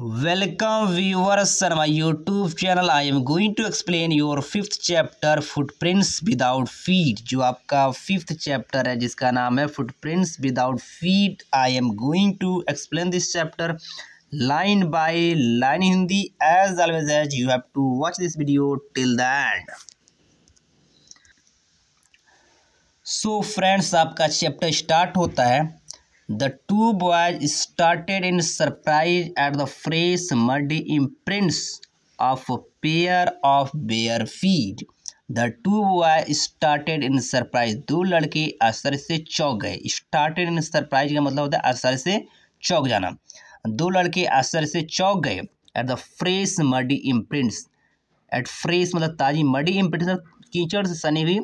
Welcome viewers sir my YouTube channel I am going to explain your fifth chapter foot footprints without feet जो आपका fifth chapter है जिसका नाम है foot footprints without feet I am going to explain this chapter line by line Hindi as always as you have to watch this video till the end so friends आपका chapter start होता है the two boys started in surprise at the fresh muddy imprints of a pair of bare the two boy started in surprise दो लड़के असर से चौक गए started in surprise का मतलब होता है असर से चौक जाना दो लड़के असर से चौक गए at the fresh muddy imprints at fresh मतलब ताज़ी मडी इम्प्रिंट्स कीचड़ से सनी हुई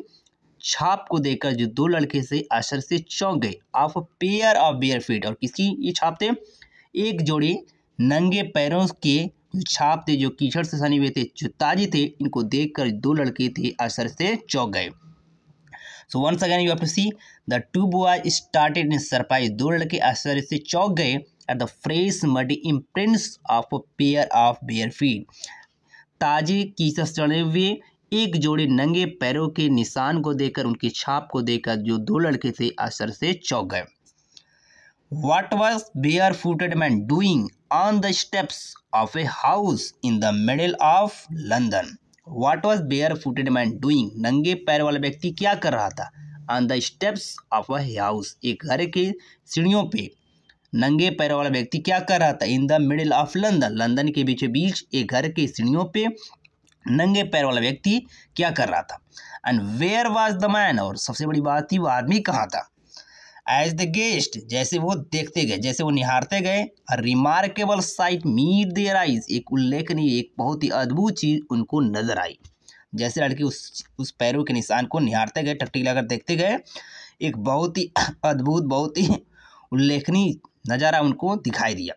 छाप को देखकर जो दो लड़के से आश्चर्य से चौंक गए of pair of bare feet और किसकी ये छाप थे एक जोड़ी नंगे पैरों के छाप थे जो कीचड़ से सने हुए थे जो ताजे थे इनको देखकर दो लड़के थे आश्चर्य से चौंक गए so once again you have to see the two boy started in surprise दो लड़के आश्चर्य से चौंक गए at the fresh muddy imprints of pair of bare feet ताजे कीचड़ से चढ़े हुए एक जोड़े नंगे पैरों के निशान को देकर उनकी छाप को देकर जो दो लड़के थे असर से चौंक गए what was bare footed man doing on the steps of a house in the middle of London what was bare footed man doing नंगे पैर वाला व्यक्ति क्या कर रहा था on the steps of a house एक घर के सीढ़ियों पे नंगे पैर वाला व्यक्ति क्या कर रहा था in the middle of London London के बीचों बीच एक घर के सीढ़ियों पे नंगे पैर वाला व्यक्ति क्या कर रहा था and where was the man और सबसे बड़ी बात थी वो आदमी कहाँ था एज द गेस्ट जैसे वो देखते गए जैसे वो निहारते गए remarkable sight met their eyes एक उल्लेखनीय एक बहुत ही अद्भुत चीज़ उनको नजर आई जैसे लड़के उस उस पैरों के निशान को निहारते गए टट्टी लगाकर देखते गए एक बहुत ही अद्भुत बहुत ही उल्लेखनीय नज़ारा उनको दिखाई दिया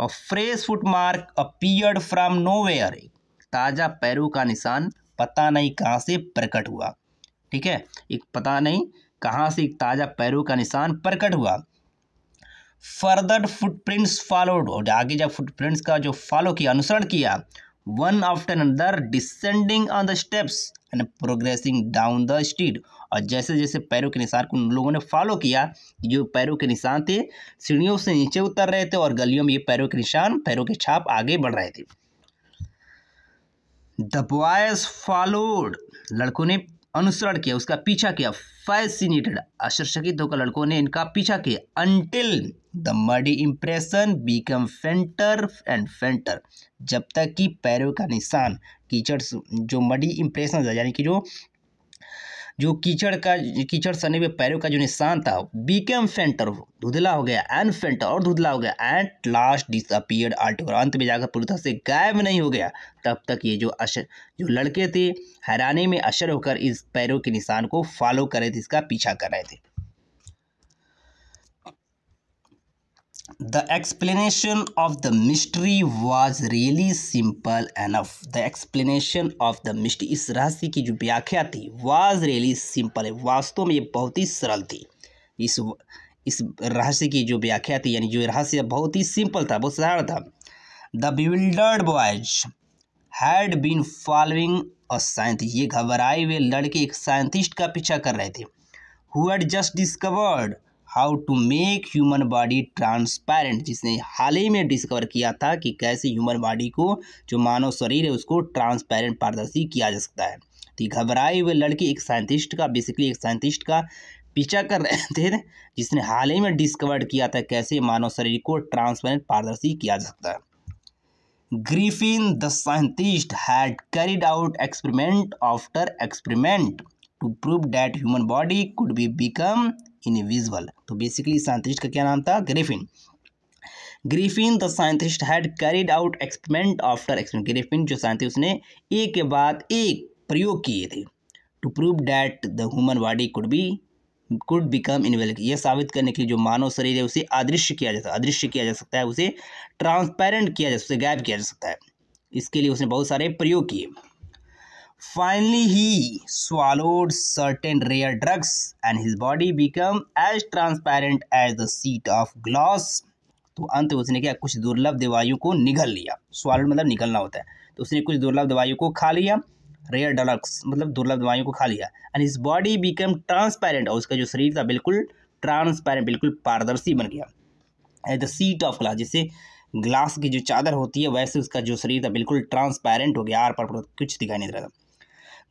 और fresh foot mark appeared from nowhere एक ताज़ा पैरों का निशान पता नहीं कहाँ से प्रकट हुआ ठीक है एक पता नहीं कहाँ से एक ताज़ा पैरों का निशान प्रकट हुआ फर्दर फुटप्रिंट्स फॉलोड और आगे जब फुटप्रिंट्स का जो फॉलो किया अनुसरण किया one after another descending on the steps and progressing down the street और जैसे जैसे पैरों के निशान को उन लोगों ने फॉलो किया जो पैरों के निशान थे सीढ़ियों से नीचे उतर रहे थे और गलियों में ये पैरों के निशान पैरों के छाप आगे बढ़ रहे थे द बॉयज फॉलोड लड़कों ने अनुसरण किया उसका पीछा किया फैसिनेटेड आश्चर्यचकित होकर लड़कों ने इनका पीछा किया until the muddy impression become fainter and fainter जब तक कि पैरों का निशान कीचड़ जो मडी इम्प्रेशन यानी कि जो जो कीचड़ का कीचड़ सने हुए पैरों का जो निशान था बीकेम फेंटर धुधला हो गया एंड फेंटर और धुधला हो गया एंड लास्ट डिसअपियर्ड आर्टिकल अंत में जाकर पूरी तरह से गायब नहीं हो गया तब तक ये जो अशर जो लड़के थे हैरानी में अशर होकर इस पैरों के निशान को फॉलो कर रहे थे इसका पीछा कर रहे थे the explanation of the mystery was really simple enough the explanation of the mystery इस रहस्य की जो व्याख्या थी was really simple है वास्तव में ये बहुत ही सरल थी इस इस रहस्य की जो व्याख्या थी यानी जो रहस्य बहुत ही सिंपल था बहुत सरल था the bewildered boys had been following a scientist ये घबराए हुए लड़के एक साइंटिस्ट का पीछा कर रहे थे who had just discovered how to make human body transparent जिसने हाल ही में डिस्कवर किया था कि कैसे ह्यूमन बॉडी को जो मानव शरीर है उसको ट्रांसपेरेंट पारदर्शी किया जा सकता है तो घबराए हुए लड़के एक साइंटिस्ट का बेसिकली एक साइंटिस्ट का पीछा कर रहे थे जिसने हाल ही में डिस्कवर किया था कैसे मानव शरीर को ट्रांसपेरेंट पारदर्शी किया जा सकता है Griffin the scientist had carried out experiment after experiment to prove that human body could be become invisible तो बेसिकली साइंटिस्ट का क्या नाम था Griffin Griffin the scientist had carried out experiment after experiment Griffin जो scientist उसने एक के बाद एक प्रयोग किए थे to prove that the human body could be could become invisible यह साबित करने के लिए जो मानव शरीर है उसे अदृश्य किया जा सकता है अदृश्य किया जा सकता है उसे ट्रांसपेरेंट किया जा सकता है गायब किया जा सकता है इसके लिए उसने बहुत सारे प्रयोग किए Finally, he swallowed certain rare drugs and his body became as transparent as the sheet of glass. तो अंत उसने क्या कुछ दुर्लभ दवाइयों को निगल लिया स्वालोड मतलब निकलना होता है तो उसने कुछ दुर्लभ दवाइयों को खा लिया रेयर ड्रग्स मतलब दुर्लभ दवाइयों को खा लिया and his body become transparent और उसका जो शरीर था बिल्कुल ट्रांसपेरेंट बिल्कुल पारदर्शी बन गया as the sheet of glass जैसे ग्लास की जो चादर होती है वैसे उसका जो शरीर था बिल्कुल ट्रांसपेरेंट हो गया आर पर कुछ दिखाई नहीं दे रहा था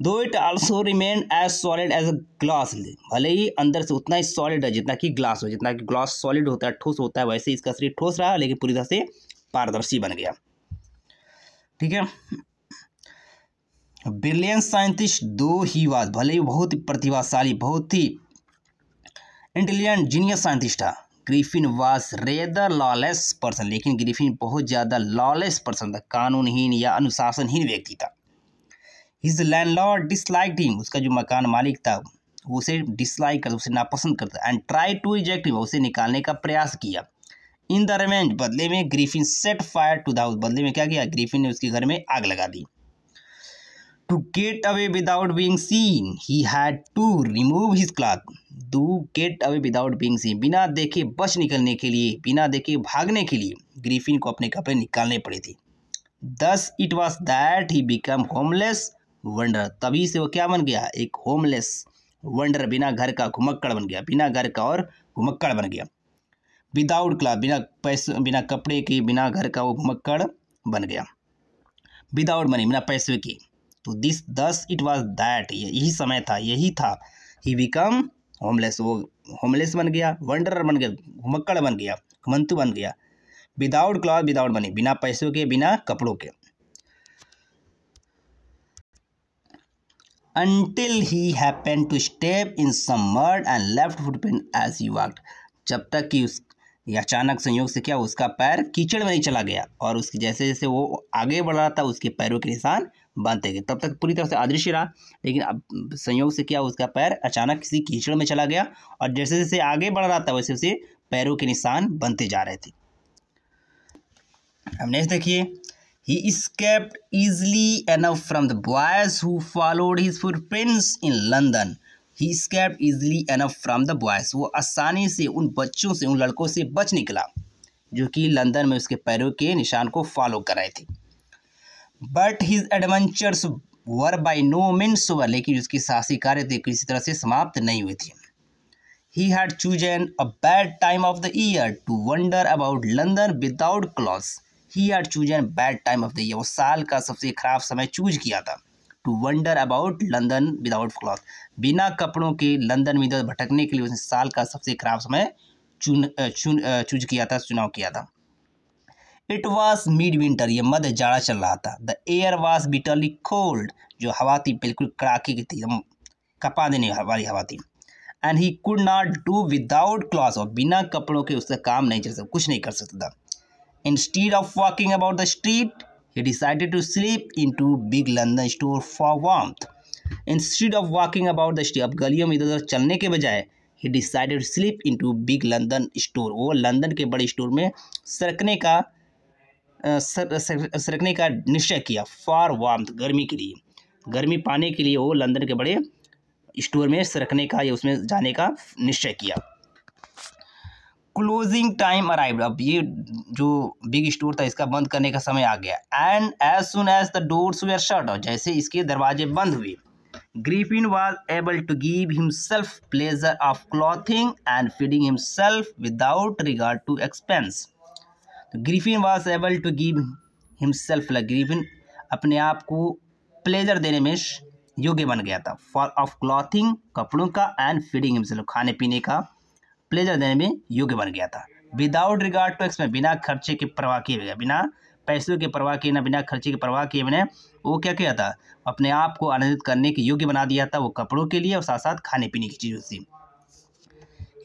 though it also remain as solid as a glass भले ही अंदर से उतना ही सॉलिड है जितना कि ग्लास हो जितना कि ग्लास सॉलिड होता है ठोस होता है वैसे इसका शरीर ठोस रहा लेकिन पूरी तरह से पारदर्शी बन गया ठीक है ब्रिलियंस साइंटिस्ट दो ही वाज भले ही बहुत ही प्रतिभाशाली बहुत ही इंटेलिजेंट जीनियस साइंटिस्ट था Griffin was rather lawless person लेकिन ग्रीफिन बहुत ज़्यादा लॉलेस पर्सन था कानूनहीन या अनुशासनहीन व्यक्ति था हिज लॉर्ड डिसलाइक्ड हिम उसका जो मकान मालिक था वो उसे डिसलाइक करता उसे नापसंद करता and try to eject him उसे निकालने का प्रयास किया इन द रिवेंज बदले में Griffin set fire to the house बदले में क्या किया ग्रीफिन ने उसके घर में आग लगा दी to get away without being seen he had to remove his cloth to get away without being seen बिना देखे बच निकलने के लिए बिना देखे भागने के लिए ग्रीफिन को अपने कपड़े निकालने पड़े थे thus it was that he become homeless wander तभी से वो क्या बन गया एक होमलेस वंडर बिना घर का घुमक्कड़ बन गया बिना घर का और घुमक्कड़ बन गया विदाउट क्लॉथ बिना पैसे बिना कपड़े के बिना घर का वो घुमक्कड़ बन गया विदाउट मनी बिना पैसे के तो this thus it was that यही समय था यही था ही बिकम होमलेस वो होमलेस बन गया वंडर बन गया घुमक्कड़ बन गया घुमंतु बन गया विदाउट क्लॉथ विदाउट मनी बिना पैसों के बिना कपड़ों के until he happened to step in some mud and left footprint as he walked जब तक कि उस अचानक संयोग से क्या उसका पैर कीचड़ में नहीं चला गया और उसके जैसे जैसे वो आगे बढ़ रहा था उसके पैरों के निशान बनते गए तब तक पूरी तरह से अदृश्य रहा लेकिन अब संयोग से क्या उसका पैर अचानक किसी कीचड़ में चला गया और जैसे जैसे आगे बढ़ रहा था वैसे वैसे पैरों के निशान बनते जा रहे थे अब नेक्स्ट देखिए He escaped easily enough from the boys who followed his footprints in London. He escaped easily enough from the boys. वो आसानी से उन बच्चों से उन लड़कों से बच निकला जो कि लंदन में उसके पैरों के निशान को फॉलो कर रहे थे but his adventures were by no means over लेकिन उसकी साहसी कार्य थे तो किसी तरह से समाप्त नहीं हुई थी he had chosen a bad time of the year to wander about London without clothes he are chosen bad time of the year वो साल का सबसे खराब समय चूज किया था to wander about London without cloth बिना कपड़ों के लंदन में भटकने के लिए उसने साल का सबसे खराब समय चुन चुन चूज किया था चुनाव किया था इट वॉज मिड विंटर ये मध्य जाड़ा चल रहा था the air was bitterly cold जो हवा थी बिल्कुल कड़ाके की थी कपा देने वाली हवा थी and he could not do without cloth और बिना कपड़ों के उसका काम नहीं चल सकता कुछ नहीं कर सकता था Instead of walking about the street, he decided to sleep into big London store for warmth. Instead of walking about the street अब गलियों में इधर उधर चलने के बजाय he decided slip into big London store वो लंदन के बड़े स्टोर में सरकने का सर, सर, सरकने का निश्चय किया फॉर वार्म्थ गर्मी के लिए गर्मी पाने के लिए वो लंदन के बड़े स्टोर में सरकने का या उसमें जाने का निश्चय किया क्लोजिंग टाइम अराइव अब ये जो बिग स्टोर था इसका बंद करने का समय आ गया and as soon as the doors were shut और जैसे इसके दरवाजे बंद हुए Griffin was able to give himself pleasure of clothing and feeding himself without regard to expense तो Griffin was able to give himself Griffin अपने आप को प्लेजर देने में योग्य बन गया था फॉर ऑफ क्लॉथिंग कपड़ों का एंड फीडिंग हिमसेल्फ खाने पीने का प्लेजर देने में योग्य बन गया था विदाउट रिगार्ड टू एक्सपेंस बिना खर्चे के परवाह किए बिना बिना पैसों के परवाह किए ना बिना खर्चे के परवाह किए मैंने वो क्या किया था अपने आप को आनंदित करने के योग्य बना दिया था वो कपड़ों के लिए और साथ साथ खाने पीने की चीज़ों से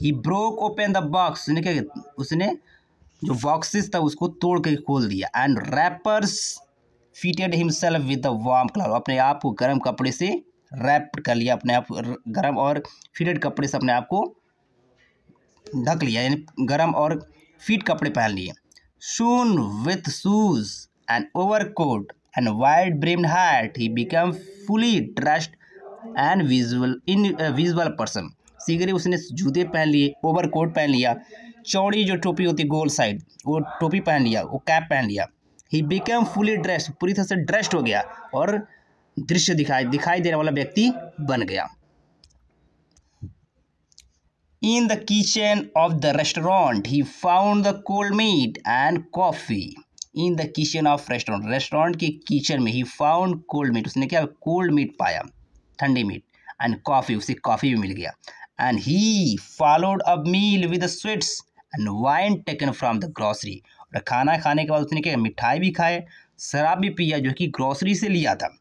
he broke open the box उसने क्या उसने जो बॉक्सेस था उसको तोड़ के खोल दिया and wrappers fitted himself with the warm cloth अपने आप को गर्म कपड़े से रैप कर लिया अपने आप गर्म और फिटेड कपड़े से अपने आप को ढक लिया यानी गर्म और फिट कपड़े पहन लिए soon with shoes and over coat and wide brimmed hat he become fully dressed and visual invisible person he उसने जूते पहन लिए ओवर कोट पहन लिया चौड़ी जो टोपी होती गोल साइड वो टोपी पहन लिया वो कैप पहन लिया ही बिकम फुली ड्रेस्ड पूरी तरह से ड्रेस्ड हो गया और दृश्य दिखाई दिखाई देने वाला व्यक्ति बन गया in the kitchen of the restaurant he found the cold meat and coffee in the kitchen of restaurant restaurant के किचन में ही फाउंड कोल्ड मीट उसने क्या कोल्ड मीट पाया ठंडी मीट एंड कॉफ़ी उसे कॉफ़ी भी मिल गया and he followed a meal with sweets and wine taken from the grocery और खाना खाने के बाद उसने क्या मिठाई भी खाए शराब भी पिया जो कि ग्रॉसरी से लिया था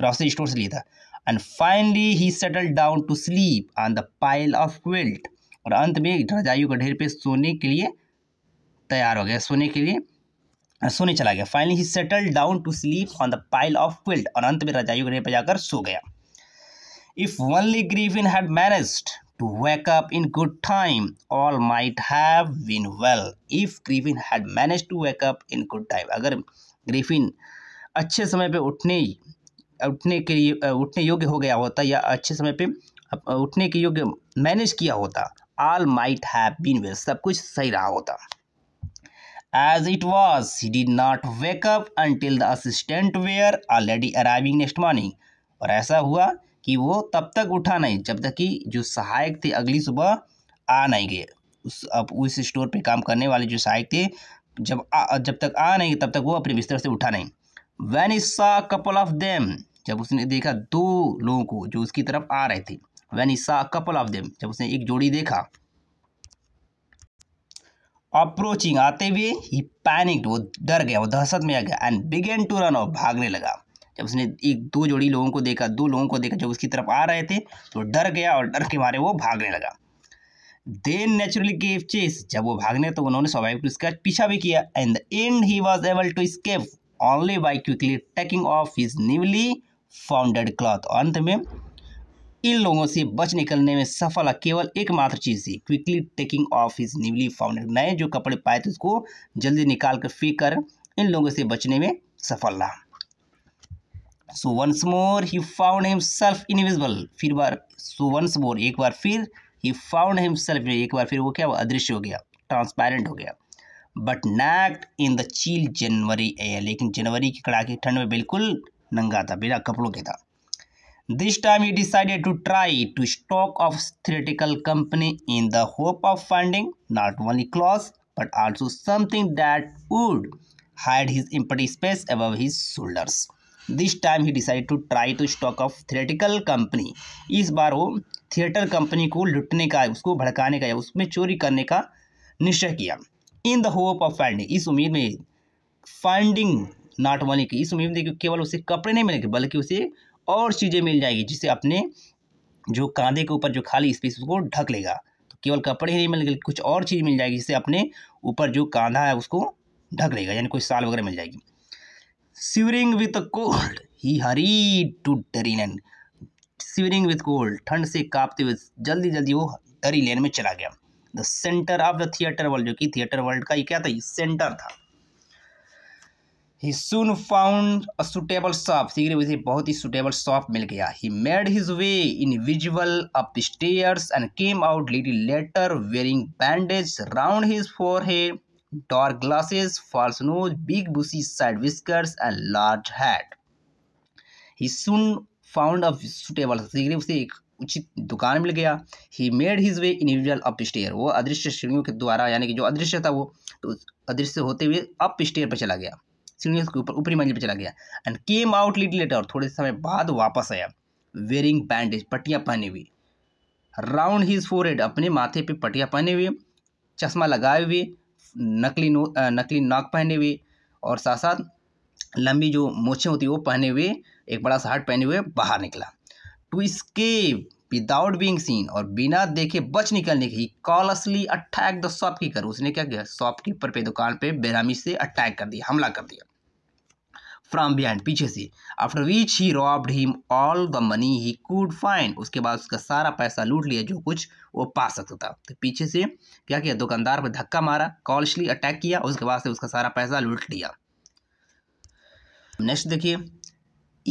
ग्रॉसरी स्टोर से लिया था and finally he settle down to sleep on the pile of quilt और अंत में रजाइयों का ढेर पे सोने के लिए तैयार हो गया सोने के लिए सोने चला गया finally he settle down to sleep on the pile of field और अंत में रजाइयों के ढेर पर जाकर सो गया if only Griffin had managed to wake up in good time all might have been well if griffin had managed to wake up in good time अगर ग्रीफिन अच्छे समय पे उठने उठने के लिए उठने योग्य हो गया होता या अच्छे समय पे उठने के योग्य मैनेज किया होता all might have been well सब कुछ सही रहा होता as it was he did not wake up until the assistant were already arriving next morning और ऐसा हुआ कि वो तब तक उठा नहीं जब तक कि जो सहायक थे अगली सुबह आ नहीं गए उस अब उस स्टोर पे काम करने वाले जो सहायक थे जब आ, जब तक आ नहीं तब तक वो अपने बिस्तर से उठा नहीं when he saw couple of them जब उसने देखा दो लोगों को जो उसकी तरफ आ रहे थे when he saw couple of them जब उसने एक जोड़ी देखा अप्रोचिंग आते हुए ही पैनिक्ड वो डर गया वो दहशत में आ गया एंड बिगेन टू रन और भागने लगा जब उसने एक दो जोड़ी लोगों को देखा दो लोगों को देखा जब उसकी तरफ आ रहे थे तो डर गया और डर के मारे वो भागने लगा देन नेचुरली गेव चेस जब वो भागने तो उन्होंने स्वाभाविक रूप से पीछा भी किया and the end he was able to escape only by quickly taking off his newly founded cloth अंत में इन लोगों से बच निकलने में सफल केवल एकमात्र चीज़ थी quickly taking off his newly founded नए जो कपड़े पाए थे उसको जल्दी निकाल कर फेंक कर इन लोगों से बचने में सफल रहा so once more he found himself invisible फिर बार सो वंस मोर एक बार फिर ही फाउंड हिम सेल्फ एक बार फिर वो क्या अदृश्य हो गया ट्रांसपेरेंट हो गया बट नैक्ट इन द चील जनवरी एयर लेकिन जनवरी की कड़ाके ठंड में बिल्कुल नंगा था बिना कपड़ों के था This time he decided to try to stock of theoretical company in the hope of finding not only clothes but also something that would hide his empty space above his shoulders. This time he decide to try to stock of theatrical company इस बार वो theatre company को लुटने का उसको भड़काने का या उसमें चोरी करने का निश्चय किया in the hope of finding इस उम्मीद में फाइंडिंग नॉट ओनली की इस उम्मीद में केवल उसे कपड़े नहीं मिलेंगे बल्कि उसे और चीज़ें मिल जाएगी जिससे अपने जो कांधे के ऊपर जो खाली स्पेस उसको ढक लेगा तो केवल कपड़े ही नहीं मिलेंगे कुछ और चीज़ मिल जाएगी जिससे अपने ऊपर जो कांधा है उसको ढक लेगा यानी कोई साल वगैरह मिल जाएगी shivering with cold he hurry to Drury lane shivering with cold ठंड से कांपते हुए जल्दी जल्दी वो डरी लैंड में चला गया the centre of the theatre world जो कि थिएटर वर्ल्ड का ये क्या था ये सेंटर था he soon found a suitable shop शीघ्र उसे बहुत ही सुटेबल शॉप मिल गया he made his way invisible up stairs and came out little later wearing bandage round his forehead dark glasses, false nose, big bushy side whiskers, and large hat. He soon found a suitable शीघ्र उसे एक उचित दुकान मिल गया he made his way individual up stair वो अदृश्य श्रेणियों के द्वारा यानी कि जो अदृश्य था वो तो अदृश्य होते हुए अप स्टेयर पर चला गया सीढ़ियों के ऊपर ऊपरी मंजिल पर चला गया and came out little later और थोड़े समय बाद वापस आया वेयरिंग बैंडेज पट्टियाँ पहने हुए राउंड फोर फोरहेड अपने माथे पे पट्टियाँ पहने हुए चश्मा लगाए हुए नकली नो नकली नाक पहने हुए और साथ साथ लंबी जो मोछें होती है वो पहने हुए एक बड़ा सा हट पहने हुए बाहर निकला to escape without being seen और बिना देखे बच निकलने की कॉलसली अटैक द शॉपकीपर उसने क्या किया शॉपकीपर पे दुकान पे बेरामी से अटैक कर दिया हमला कर दिया फ्रॉम बियड पीछे से after which he robbed him all the money he could find उसके बाद उसका सारा पैसा लूट लिया जो कुछ वो पा सकता था तो पीछे से क्या किया दुकानदार पर धक्का मारा कॉलशली अटैक किया उसके बाद से उसका सारा पैसा लूट लिया नेक्स्ट देखिए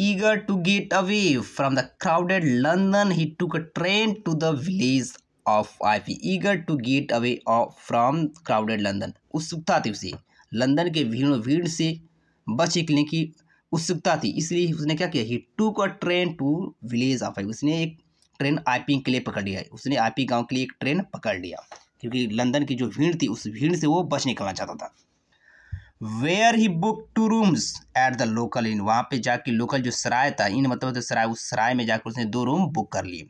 eager to get away from the crowded London he he took train to the village of आई पी eager to get away from crowded London उत्सुकता थी उसे लंदन के भीड़ भीड़ से बस निकलने की उत्सुकता थी इसलिए उसने क्या किया he took train to village of I उसने एक ट्रेन आईपी के लिए पकड़ लिया उसने आईपी गांव के लिए एक ट्रेन पकड़ लिया क्योंकि लंदन की जो भीड़ थी उस भीड़ से वो बच निकलना चाहता था where he book two rooms at the local inn वहाँ पे जाके लोकल जो सराय था इन मतलब तो सराय उस सराय में जाकर उसने दो रूम बुक कर लिए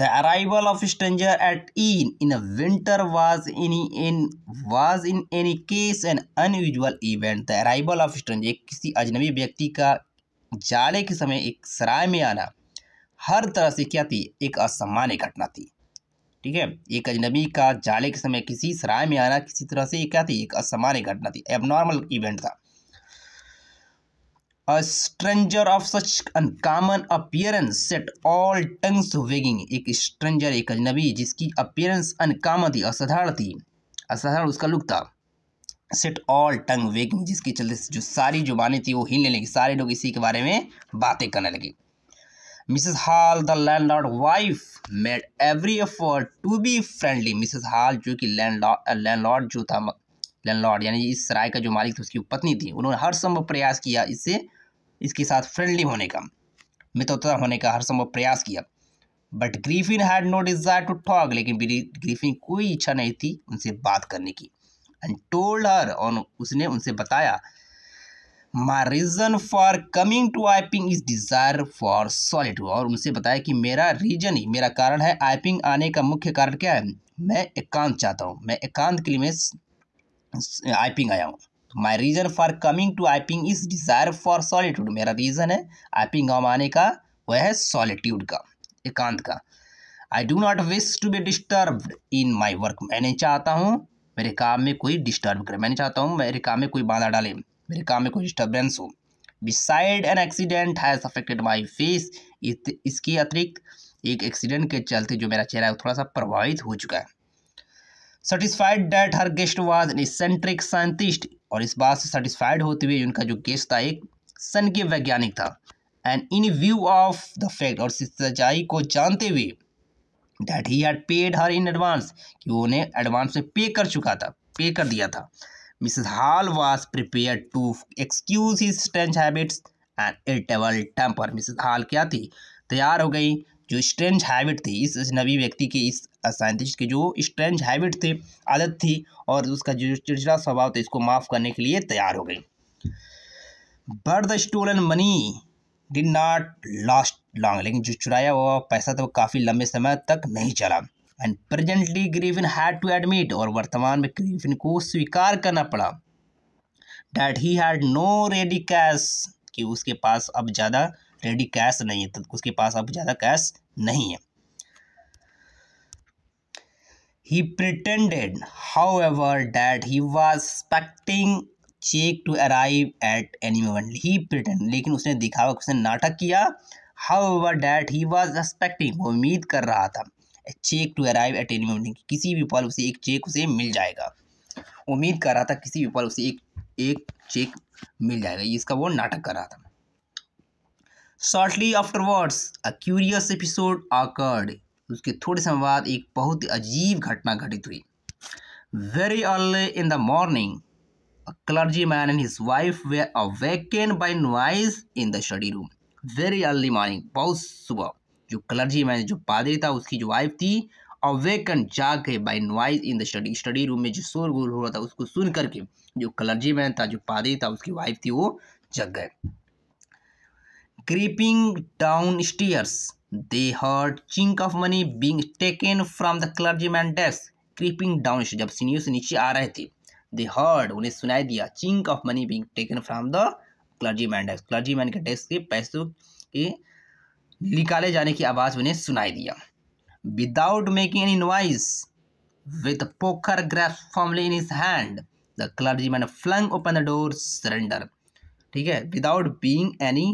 the arrival of stranger at inn in a winter was in in was in any case an unusual event the arrival of stranger किसी अजनबी व्यक्ति का जाड़े के समय एक सराय में आना हर तरह से क्या थी एक असामान्य घटना थी ठीक है एक अजनबी का जाड़े के समय किसी सराय में आना किसी तरह से क्या थी एक असामान्य घटना थी एबनॉर्मल इवेंट था a stranger of such uncommon appearance set all tongues wagging एक stranger एक अजनबी जिसकी appearance uncommon थी असाधारण थी असाधारण उसका लुक था सेट ऑल टंग वेगिंग जिसके चलते जो सारी जुबानें थी वो हिलने लगी सारे लोग इसी के बारे में बातें करने लगे Mrs Hall the landlord wife made every effort to be friendly Mrs Hall जो कि लैंड लॉर्ड जो था लैंडलॉर्ड यानी इस सराय का जो मालिक था उसकी पत्नी थी उन्होंने हर संभव प्रयास किया इससे इसके साथ फ्रेंडली होने का मित्रता होने का हर संभव प्रयास किया but Griffin had no desire to talk लेकिन ग्रीफिन कोई इच्छा नहीं थी उनसे बात करने की एंड टोल्ड हर और उसने उनसे बताया my reason for coming to Iping is desire for solid और उनसे बताया कि मेरा रीजन ही मेरा कारण है आईपिंग आने का मुख्य कारण क्या है मैं एकांत चाहता हूँ मैं एकांत के लिए मैं आईपिंग आया हूँ तो my reason for coming to Iping is desire for solitude मेरा रीज़न है आईपिंग गाँव आने का वह है सॉलिट्यूड का एकांत का I do not wish to be disturb in my work मैं नहीं चाहता हूँ मेरे काम में कोई डिस्टर्ब करे नहीं चाहता हूँ मेरे काम में कोई बाधा डाले मेरे काम में कोई डिस्टर्बेंस हो beside an accident has affected my face इसके अतिरिक्त एक एक्सीडेंट के चलते जो मेरा चेहरा है थोड़ा सा प्रभावित हो चुका है satisfied that her guest was an eccentric scientist और इस बात से सेटिस्फाइड होते हुए उनका जो गेस्ट था एक सन के वैज्ञानिक था and in view of the fact और सच्चाई को जानते हुए that he had paid her in advance कि वो उन्हें एडवांस में पे कर चुका था पे कर दिया था Mrs Hall was prepare to excuse his strange habits and irritable temper Mrs Hall क्या थी तैयार हो गई जो स्ट्रेंज हैबिट थी इस अजनबी व्यक्ति की इस साइंटिस्ट की जो स्ट्रेंज हैबिट थे आदत थी और उसका जो चिड़चिड़ा स्वभाव था इसको माफ़ करने के लिए तैयार हो गई but the stolen money did not last long लेकिन जो चुराया हुआ पैसा था वो काफ़ी लंबे समय तक नहीं चला and presently Griffin had to admit और वर्तमान में ग्रीफिन को स्वीकार करना पड़ा that he had no ready cash कि उसके पास अब ज़्यादा रेडी कैश नहीं है तो उसके पास अब ज़्यादा कैश नहीं है He pretended, however, that he was expecting cheque to arrive at any moment he pretend लेकिन उसने दिखावा उसने नाटक किया however that he was expecting वो उम्मीद कर रहा था cheque to arrive at any moment किसी भी पल उसे एक चेक उसे मिल जाएगा उम्मीद कर रहा था किसी भी पल उसे एक एक चेक मिल जाएगा इसका वो नाटक कर रहा था shortly afterwards a curious episode occurred उसके थोड़े समय बाद एक बहुत ही अजीब घटना घटित हुई very early in the morning clergyman and his wife were awaken by noise in the study room very early morning बहुत सुबह जो क्लर्जी मैन जो पादरी था उसकी जो वाइफ थी अवेकन जा जाके by noise in the study study room में जो शोर शोरगुल हो रहा था उसको सुन करके जो क्लर्जी मैन था जो पादरी था उसकी वाइफ थी वो जग गए creeping down stairs they heard chink of money being taken from the clergyman desk creeping down जब सीनियो से नीचे आ रहे थे दे हर्ड उन्हें सुनाई दिया chink of money being taken from the clergyman desk clergyman के डेस्क से पैसों के निकाले जाने की आवाज़ उन्हें सुनाई दिया without making any noise with poker grasp formally in his hand the clergyman flung open the door surrender ठीक है विदाउट बींग एनी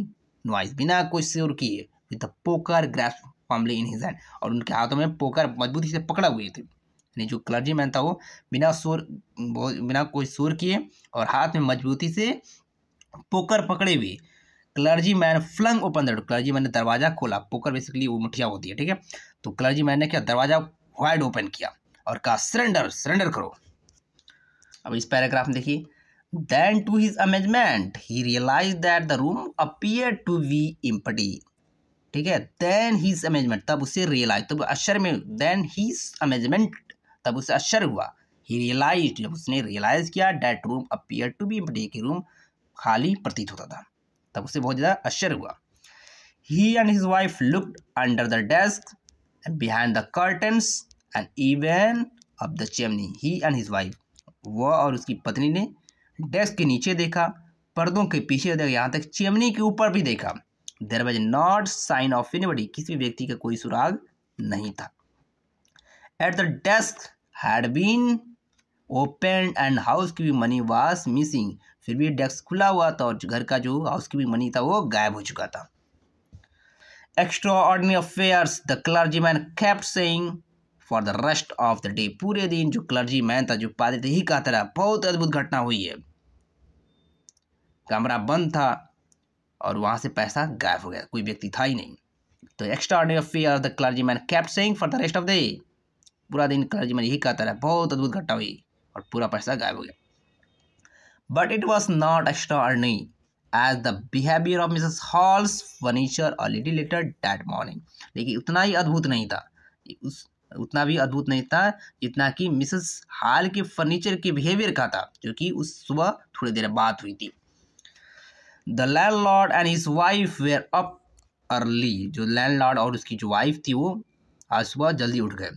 नॉइस बिना कोई शोर किए with the poker grasp formally in his hand और उनके हाथों में पोकर मजबूती से पकड़ा हुए थे यानी जो क्लर्जी मैन था वो बिना सुर बिना कोई सुर किए और हाथ में मजबूती से पोकर पकड़े हुए clergyman flung open the clergyman ने दरवाज़ा खोला पोकर बेसिकली वो मुठिया होती है ठीक है तो क्लर्जी मैन ने क्या दरवाज़ा वाइड ओपन किया और कहा सरेंडर सरेंडर करो अब इस पैराग्राफ में देखिए then to his amazement he realize that the room appear to be empty ठीक है देन हीज अमेजमेंट तब उसे रियलाइज तब अशर में देन हीज अमेजमेंट तब उसे अशर हुआ ही रियलाइज जब उसने रियलाइज़ किया that room appear to be empty कि रूम खाली प्रतीत होता था तब उसे बहुत ज़्यादा अशर हुआ he and his wife looked under the desk and behind the curtains and even up the chimney he and his wife वह और उसकी पत्नी ने डेस्क के नीचे देखा पर्दों के पीछे देखा यहाँ तक चेमनी के ऊपर भी देखा there was not sign of anybody किसी भी व्यक्ति का कोई सुराग नहीं था at the desk had been open and house की भी मनी वॉज मिसिंग फिर भी डेस्क खुला हुआ था और घर का जो हाउस की भी मनी था वो गायब हो चुका था extraordinary affairs the clergyman kept saying for the rest of the day पूरे दिन जो क्लर्जी मैन था जो पादरी थे ही कहता रहा बहुत अद्भुत घटना हुई है कमरा बंद था और वहाँ से पैसा गायब हो गया कोई व्यक्ति था ही नहीं तो extraordinary affair of the clergyman kept saying for the rest of the पूरा दिन क्लर्जी मैन यही कहता रहा बहुत अद्भुत घटना हुई और पूरा पैसा गायब हो गया but it was not extraordinary as the behaviour of Mrs Hall's furniture और लेटर डैट मॉर्निंग लेकिन उतना ही अद्भुत नहीं था उस उतना भी अद्भुत नहीं था जितना कि मिसेस हाल के फर्नीचर के बिहेवियर का था जो कि उस सुबह थोड़ी देर बाद हुई थी the landlord and his wife were up early जो लैंड लॉर्ड और उसकी जो वाइफ थी वो आज सुबह जल्दी उठ गए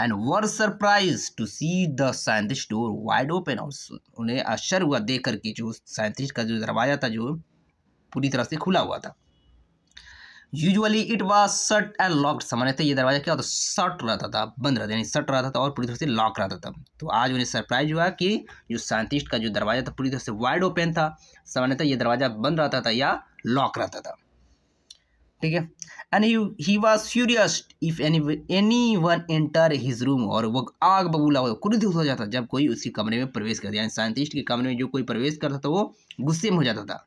and were surprise to see the scientist door wide open और उन्हें आश्चर्य हुआ देख करके जो साइंटिस्ट का जो दरवाज़ा था जो पूरी तरह से खुला हुआ था usually it was shut and locked सामान्यतः ये दरवाज़ा क्या होता सट रहता था बंद रहता यानी सट रहता था और पूरी तरह से लॉक रहता था तो आज उन्हें सरप्राइज हुआ कि जो साइंटिस्ट का जो दरवाज़ा था पूरी तरह से वाइड ओपन था सामान्यतः ये दरवाज़ा बंद रहता था या लॉक रहता था ठीक है and he was furious if any any one enter his room और वो आग बबूला हो क्रुद्ध हो जाता जब कोई उसी कमरे में प्रवेश करता यानी साइंटिस्ट के कमरे में जो कोई प्रवेश करता था तो वो गुस्से में हो जाता था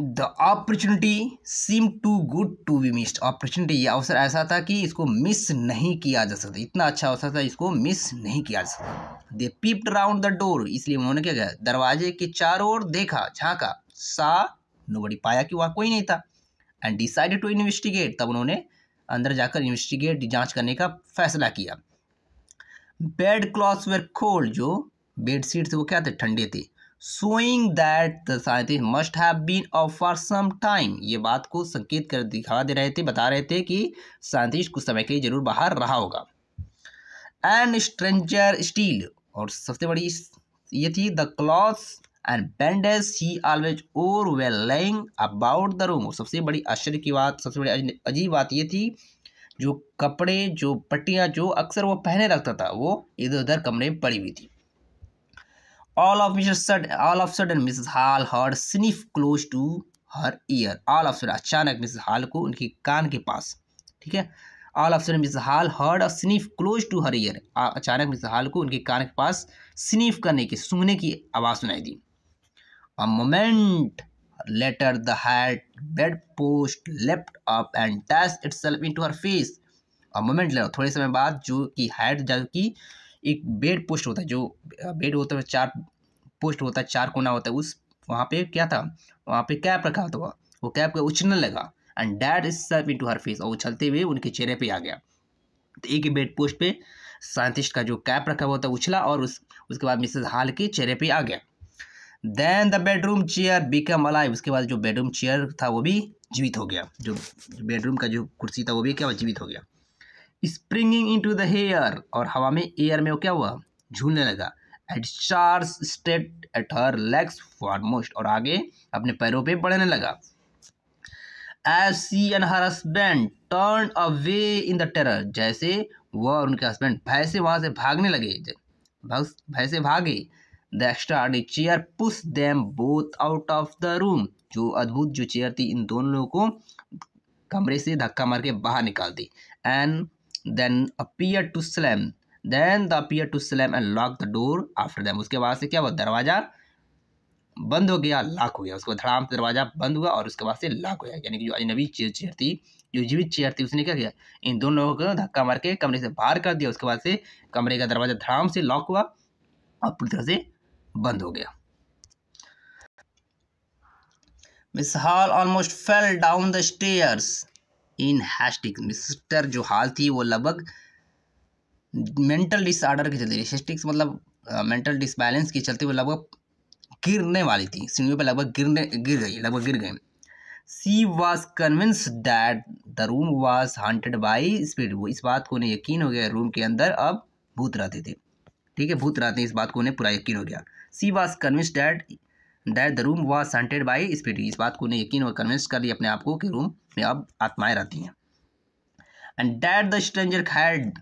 the opportunity seem too good to be missed opportunity ये अवसर ऐसा था कि इसको मिस नहीं किया जा सकता इतना अच्छा अवसर था इसको मिस नहीं किया जा सकता they peeped round the door इसलिए उन्होंने क्या कहा दरवाजे के चारों ओर देखा झांका सा नोबडी पाया कि वहाँ कोई नहीं था एंड डिसाइडेड टू इन्वेस्टिगेट तब उन्होंने अंदर जाकर इन्वेस्टिगेट जाँच करने का फैसला किया बेड क्लॉथ्स वेर खोल जो बेड शीट थे वो क्या थे ठंडे थे showing that the scientist must have been off for some time ये बात को संकेत कर दिखा दे रहे थे बता रहे थे कि साइंटिस्ट कुछ समय के लिए जरूर बाहर रहा होगा एंड स्ट्रेंजर स्टील और सबसे बड़ी ये थी the cloth and bandage he always wore well lying about the room और सबसे बड़ी आश्चर्य की बात सबसे बड़ी अजीब बात ये थी जो कपड़े जो पट्टियाँ जो अक्सर वो पहने रखता था वो इधर उधर कमरे में पड़ी हुई थी All of Mrs. sudden, all of sudden, Mrs. Hall heard sniff close to her ear. All of sudden, अचानक Mrs. Hall को उनके कान के पास ठीक है All of sudden Mrs. Hall heard a sniff close to her ear. अचानक Mrs. Hall को उनके कान के पास sniff करने की सूंघने की आवाज़ सुनाई दी A moment later, the hat bed post leapt up and dashed itself into her face. A moment later, थोड़े समय बाद जो कि हैड जो एक बेड पोस्ट होता है जो बेड होता है मतलब चार पोस्ट होता है चार कोना होता है उस वहाँ पे क्या था वहाँ पे कैप रखा था वो कैप का उछलने लगा and that is serve into her face और उछलते हुए उनके चेहरे पे आ गया तो एक ही बेड पोस्ट पे साइंटिस्ट का जो कैप रखा हुआ था उछला और उस उसके बाद मिसेज हाल के चेहरे पे आ गया then the bedroom chair become alive उसके बाद जो बेडरूम चेयर था वो भी जीवित हो गया जो बेडरूम का जो कुर्सी था वो भी क्या जीवित हो गया springing into the air और हवा में एयर में वो क्या हुआ झूलने लगा it charged straight at her legs foremost और आगे अपने पैरों पे बढ़ने लगा as she and her husband turn away in the terror जैसे वह और उनके हस्बैंड भय से वहाँ से भागने लगे भय से भागे the start chair push them both out of the room जो अद्भुत जो चेयर थी इन दोनों को कमरे से धक्का मार के बाहर निकाल दी and then appear to slam then the appear to slam and lock the door after them उसके बाद से क्या हुआ दरवाज़ा बंद हो गया लॉक हो गया उसके बाद धड़ाम दरवाज़ा बंद हुआ और उसके बाद से लॉक हो गया यानी कि जो अजनबी चेयर चेयर थी जो जीवित चेयर थी उसने क्या किया इन दोनों लोगों को धक्का मार के कमरे से बाहर कर दिया उसके बाद से कमरे का दरवाज़ा धड़ाम से लॉक हुआ और पूरी तरह से बंद हो गया Miss Hall almost fell down the stairs in hysterics Mister जो हाल थी वो लगभग मेंटल डिसऑर्डर के चलते हेस्टिक्स मतलब मेंटल डिसबैलेंस के चलते वो लगभग गिरने वाली थी सीढ़ियों पर लगभग गिरने गिर गई लगभग गिर गए she was convince that the room was haunted by spirit वो इस बात को उन्हें यकीन हो गया रूम के अंदर अब भूत रहते थे ठीक है भूत रहते हैं इस बात को उन्हें पूरा यकीन हो गया she was convince that that the room was scented by spirit इस बात को उन्हें यकीन और कन्विंस कर लिया अपने आप को कि रूम में अब आत्माएं रहती हैं and that the stranger had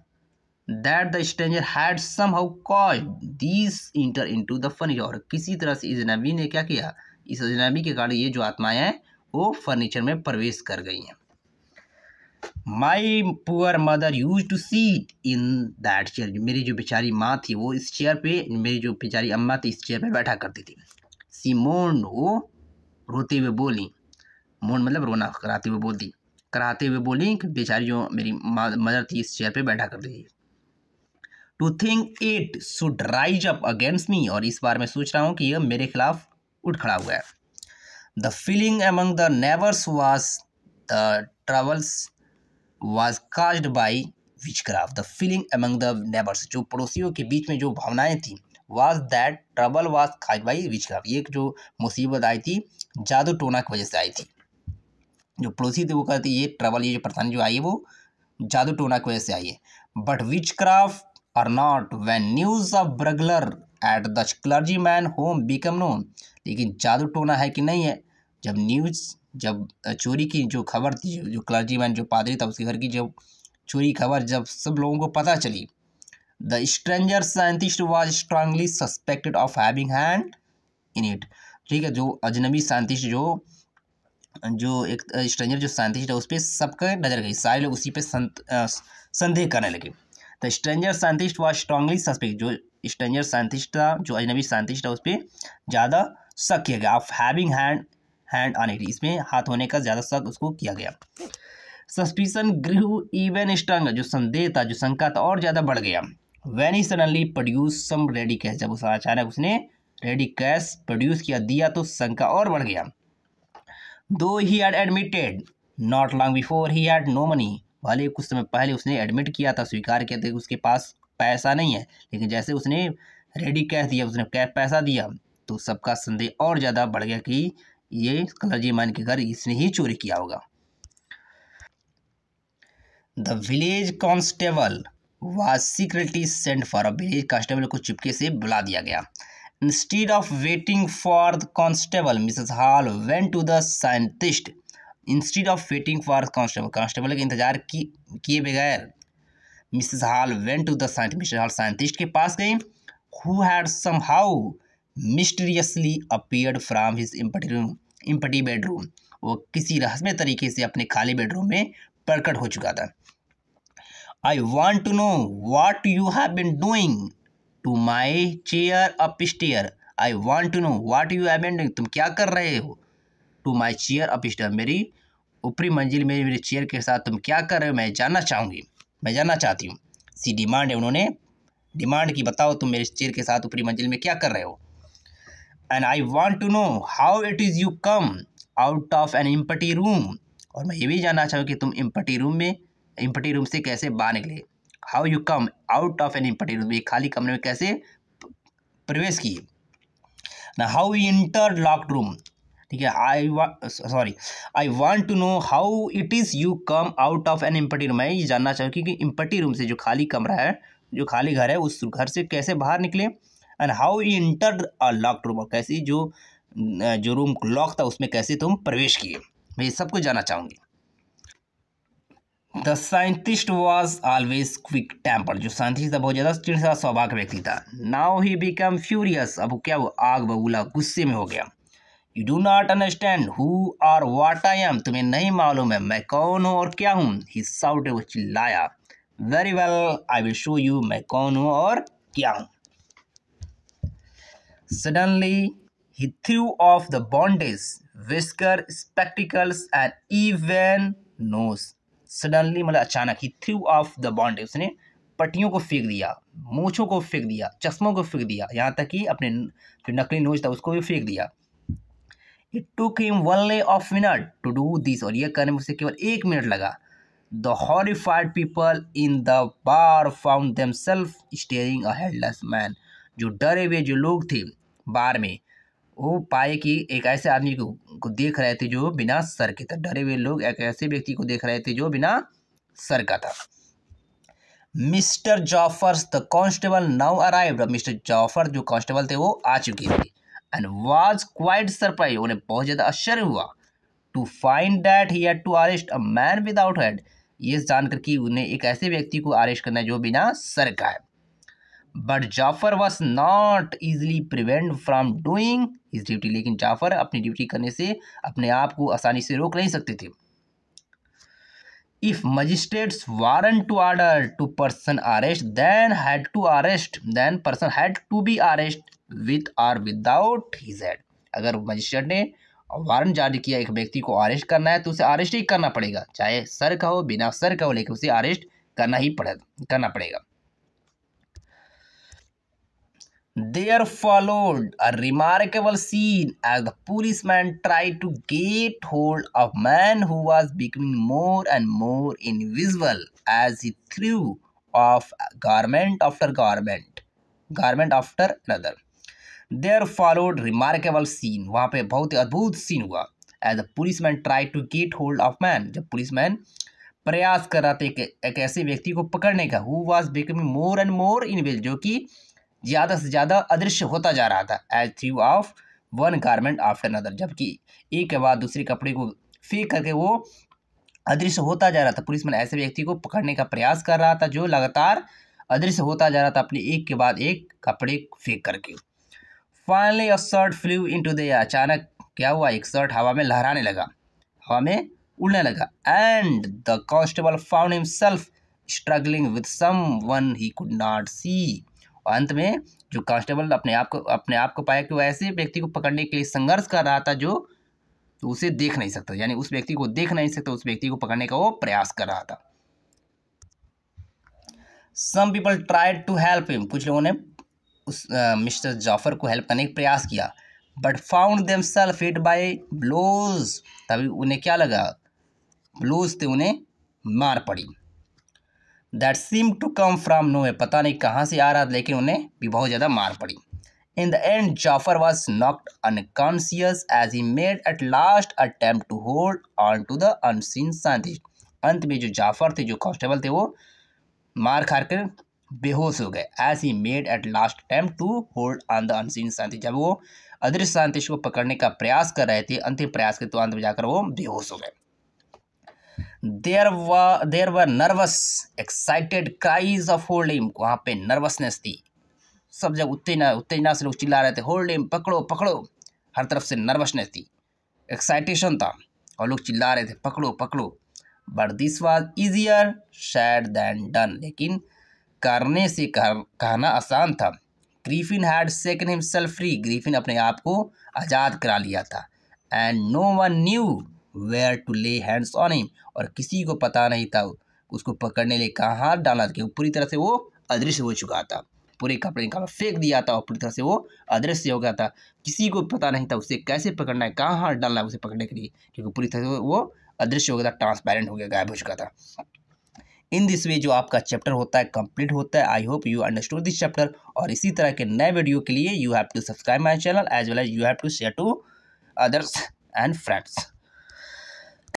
that the stranger had somehow cause this enter into the furniture और किसी तरह से अजनबी ने क्या किया इस अजनबी के कारण ये जो आत्माएं हैं वो फर्नीचर में प्रवेश कर गई हैं my poor mother use to sit in that chair मेरी जो बेचारी माँ थी वो इस चेयर पे मेरी जो बेचारी अम्मा थी इस चेयर पे बैठा करती थी वो रोते हुए बोली मोन मतलब रोना कराते हुए बोल दी कराते हुए बोली कि बेचारी जो मेरी मदर थी इस चेयर पे बैठा कर दी to think it should rise up against me और इस बार मैं सोच रहा हूँ कि यह मेरे खिलाफ उठ खड़ा हुआ है the feeling among the neighbours was the troubles was caused by craft the feeling among the neighbours जो पड़ोसियों के बीच में जो भावनाएं थी was that trouble was caused by witchcraft ये जो मुसीबत आई थी जादू टोना की वजह से आई थी जो पड़ोसी थे वो कहते ये ट्रबल ये जो परेशानी जो आई है वो जादू टोना की वजह से आई है but witchcraft are not when news of burglary at the clergyman home become known लेकिन जादू टोना है कि नहीं है जब न्यूज़ जब चोरी की जो खबर थी जो क्लर्जी मैन जो पादरी था उसके घर की जब चोरी खबर जब सब लोगों को पता चली The stranger scientist was strongly suspected of having hand in it. ठीक है जो अजनबी साइंटिस्ट जो जो एक स्ट्रेंजर जो साइंटिस्ट है उस पर सबका नज़र गई सारे लोग उसी पे संदेह करने लगे the stranger scientist was strongly suspect जो स्ट्रेंजर साइंटिस्ट था जो अजनबी साइंटिस्ट था उस पर ज़्यादा शक किया गया of having hand hand on it इसमें हाथ होने का ज़्यादा शक उसको किया गया सस्पिशन ग्रह इवन स्ट्रांग जो संदेह था जो शंका था और ज़्यादा बढ़ गया when he suddenly produce some ready cash जब उस अचानक उसने रेडी कैश प्रोड्यूस किया दिया तो शंका और बढ़ गया though he had admitted not long before he had no money वाले कुछ समय पहले उसने एडमिट किया था स्वीकार किया था उसके पास पैसा नहीं है लेकिन जैसे उसने रेडी कैश दिया उसने कैश पैसा दिया तो सबका संदेह और ज़्यादा बढ़ गया कि ये कलरजी मान के घर इसने ही चोरी किया होगा the village constable was secretly send for a village constable को चिपके से बुला दिया गया instead of waiting for the constable Mrs Hall went to the scientist instead of waiting for constable constable के इंतजार किए बगैर Mrs Hall went to the scientist Mrs Hall scientist के पास गई who had somehow mysteriously appear from his empty room empty bedroom वो किसी रहस्य तरीके से अपने खाली बेडरूम में प्रकट हो चुका था I want to know what you have been doing to my chair upstairs. I want to know what you have been doing. तुम क्या कर रहे हो टू माई चेयर अपस्टेयर मेरी ऊपरी मंजिल में मेरे चेयर के साथ तुम क्या कर रहे हो मैं जानना चाहूँगी मैं जानना चाहती हूँ सी डिमांड है उन्होंने डिमांड की बताओ तुम मेरे चेयर के साथ ऊपरी मंजिल में क्या कर रहे हो and I want to know how it is you come out of an empty room और मैं ये भी जानना चाहूँ कि तुम इम्पटी रूम में इम्पटी रूम से कैसे बाहर निकले how you come out of an empty room एक खाली कमरे में कैसे प्रवेश किए ना हाउ इंटर लॉक्ड रूम ठीक है I sorry I want to know how it is you come out of an empty room मैं ये जानना चाहूँ क्योंकि इम्पटी रूम से जो खाली कमरा है जो खाली घर है उस घर से कैसे बाहर निकले and how you enter a locked room और कैसे जो जो रूम लॉक था उसमें कैसे तुम प्रवेश किए मैं ये सब कुछ जानना चाहूँगी the scientist was always quick temper जो साइंटिस्ट था बहुत ज़्यादा चिड़सा सौभाग्य व्यक्ति था नाउ ही बिकम फ्यूरियस अब क्या वो आग बबूला गुस्से में हो गया you do not understand who or what I am तुम्हें नहीं मालूम है मैं कौन हूँ और क्या हूँ ही साउट वो चिल्लाया very well I will show you मैं कौन हूँ और क्या हूँ suddenly he threw off the bandage whisker spectacles and even nose. Suddenly मतलब अचानक ही थ्रू ऑफ द बॉन्ड उसने पट्टियों को फेंक दिया मूछों को फेंक दिया चश्मों को फेंक दिया यहाँ तक कि अपने जो नकली नोच था उसको भी फेंक दिया it to him only of minute to do this और यह करने में उसे केवल एक मिनट लगा the horrified people in the bar found them self staring a headless man जो डरे हुए जो लोग थे बार में वो पाए कि एक ऐसे आदमी को, को देख रहे थे जो बिना सर के था डरे हुए लोग एक ऐसे व्यक्ति को देख रहे थे जो बिना सर का था Mr Jaffers the constable now arrive Mr Jaffer जो कांस्टेबल थे वो आ चुके थे एंड वाज क्वाइट सरप्राइज उन्हें बहुत ज़्यादा आश्चर्य हुआ to find that he to arrest a man without head ये जानकर कि उन्हें एक ऐसे व्यक्ति को अरेस्ट करना है जो बिना सर का है but Jaffer was not easily prevent from doing his duty लेकिन जाफ़र अपनी ड्यूटी करने से अपने आप को आसानी से रोक नहीं सकते थे if magistrates warrant to order to person arrest then had to arrest then person had to be arrest with or without his head अगर मजिस्ट्रेट ने वारंट जारी किया एक व्यक्ति को अरेस्ट करना है तो उसे अरेस्ट ही करना पड़ेगा चाहे सर का हो बिना सर का हो लेकिन उसे अरेस्ट करना ही पड़ेगा करना पड़ेगा There followed a remarkable scene as the policeman tried to get hold of a man who was becoming more and more invisible as he threw off garment after garment, garment after another. There followed remarkable scene. वहाँ पे बहुत ही अद्भुत scene हुआ as a policeman try to get hold of man जब policeman प्रयास कर रहा था एक, एक ऐसे व्यक्ति को पकड़ने का who was becoming more and more invisible जो कि ज़्यादा से ज़्यादा अदृश्य होता जा रहा था as threw off one garment after another जबकि एक के बाद दूसरे कपड़े को फेंक करके वो अदृश्य होता जा रहा था पुलिसमैन ऐसे व्यक्ति को पकड़ने का प्रयास कर रहा था जो लगातार अदृश्य होता जा रहा था अपने एक के बाद एक कपड़े फेंक करके finally a shirt flew into the अचानक क्या हुआ एक शर्ट हवा में लहराने लगा हवा में उड़ने लगा and the constable found himself struggling with someone he could not see अंत में जो कांस्टेबल अपने आप को अपने आप को पाया कि वो ऐसे व्यक्ति को पकड़ने के लिए संघर्ष कर रहा था जो तो उसे देख नहीं सकता यानी उस व्यक्ति को देख नहीं सकता उस व्यक्ति को पकड़ने का वो प्रयास कर रहा था some people try to help him कुछ लोगों ने उस मिस्टर जाफर को हेल्प करने का प्रयास किया but found them self hit by blows तभी उन्हें क्या लगा ब्लोज थे उन्हें मार पड़ी that seem to come from nowhere पता नहीं कहाँ से आ रहा था लेकिन उन्हें भी बहुत ज़्यादा मार पड़ी in the end Jaffer was knocked unconscious as he made at last attempt to hold on to the unseen scientist अंत में जो जाफर थे जो कॉन्स्टेबल थे वो मार खार कर बेहोश हो गए as he made at last attempt to hold on the unseen शांति जब वो अदृश्य शांति को पकड़ने का प्रयास कर रहे थे अंतिम प्रयास के तो अंत में जाकर वो बेहोश हो गए there were there were nervous excited cries of hold him वहाँ पे नर्वसनेस थी सब जब उत्तेजना उत्तेजना से लोग चिल्ला रहे थे होल्ड हिम पकड़ो पकड़ो हर तरफ से नर्वसनेस थी एक्साइटेशन था और लोग चिल्ला रहे थे पकड़ो पकड़ो but this was easier said than done लेकिन करने से कर, कहना आसान था Griffin had shaken himself free Griffin अपने आप को आज़ाद करा लिया था and no one knew where to lay hands on him और किसी को पता नहीं था उसको पकड़ने लिए कहाँ हाथ डाला था पूरी तरह से वो अदृश्य हो चुका था पूरे कपड़े का फेंक दिया था और पूरी तरह से वो अदृश्य हो गया था किसी को पता नहीं था उसे कैसे पकड़ना है कहाँ हाथ डालना है उसे पकड़ने के लिए क्योंकि पूरी तरह से वो अदृश्य हो गया था ट्रांसपेरेंट हो गया गायब हो चुका था इन दिस वे जो आपका चैप्टर होता है कंप्लीट होता है I hope you understood this chapter और इसी तरह के नए वीडियो के लिए you have to subscribe my channel as well as you have to share to others and friends